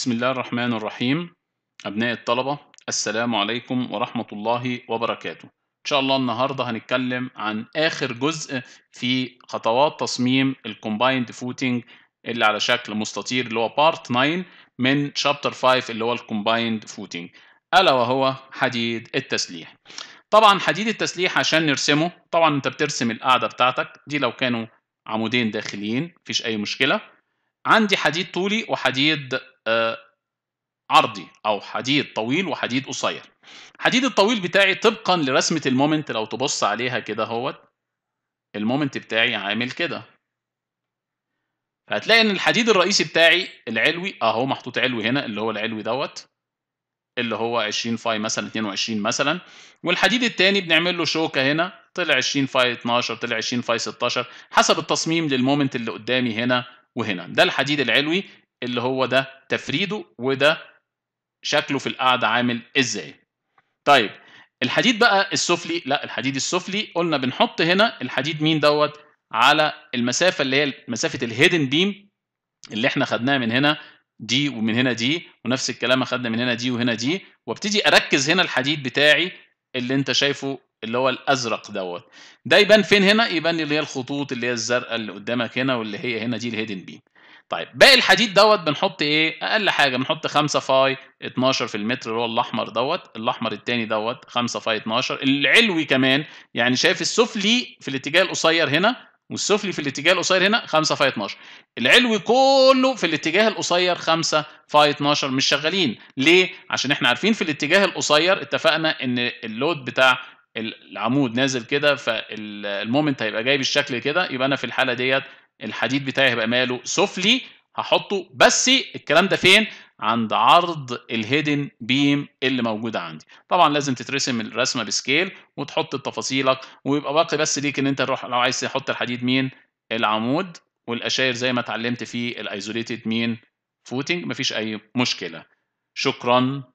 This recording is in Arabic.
بسم الله الرحمن الرحيم أبناء الطلبة السلام عليكم ورحمة الله وبركاته إن شاء الله النهاردة هنتكلم عن آخر جزء في خطوات تصميم الكومبايند فوتنج اللي على شكل مستطير اللي هو بارت 9 من شابتر 5 اللي هو الكومبايند فوتنج ألا وهو حديد التسليح طبعا حديد التسليح عشان نرسمه طبعا انت بترسم القاعدة بتاعتك دي لو كانوا عمودين داخليين مفيش أي مشكلة عندي حديد طولي وحديد آه، عرضي او حديد طويل وحديد قصير الحديد الطويل بتاعي طبقا لرسمه المومنت لو تبص عليها كده اهوت المومنت بتاعي عامل كده هتلاقي ان الحديد الرئيسي بتاعي العلوي اهو محطوط علوي هنا اللي هو العلوي دوت اللي هو 20 فاي مثلا 22 مثلا والحديد الثاني بنعمل له شوكه هنا طلع 20 فاي 12 طلع 20 فاي 16 حسب التصميم للمومنت اللي قدامي هنا وهنا ده الحديد العلوي اللي هو ده تفريده وده شكله في القاعده عامل ازاي طيب الحديد بقى السفلي لا الحديد السفلي قلنا بنحط هنا الحديد مين دوت على المسافه اللي هي مسافه الهيدن بيم اللي احنا خدناها من هنا دي ومن هنا دي ونفس الكلام اخدنا من هنا دي وهنا دي وابتدي اركز هنا الحديد بتاعي اللي انت شايفه اللي هو الازرق دوت ده يبان فين هنا يبان اللي هي الخطوط اللي هي الزرقاء اللي قدامك هنا واللي هي هنا دي الهيدن بيم طيب باقي الحديد دوت بنحط ايه اقل حاجه بنحط 5 فاي 12 في المتر اللي هو الاحمر دوت الاحمر الثاني دوت 5 فاي 12 العلوي كمان يعني شايف السفلي في الاتجاه القصير هنا والسفلي في الاتجاه القصير هنا 5 فاي 12 العلوي كله في الاتجاه القصير 5 فاي 12 مش شغالين ليه عشان احنا عارفين في الاتجاه القصير اتفقنا ان اللود بتاع العمود نازل كده فالمومنت هيبقى جاي بالشكل كده يبقى انا في الحاله ديت الحديد بتاعي هيبقى ماله سفلي هحطه بس الكلام ده فين عند عرض الهيدن بيم اللي موجوده عندي طبعا لازم تترسم الرسمه بسكيل وتحط تفاصيلك ويبقى باقي بس ليك ان انت تروح لو عايز تحط الحديد مين العمود والاشاير زي ما اتعلمت في الايزوليتد مين فوتنج مفيش اي مشكله شكرا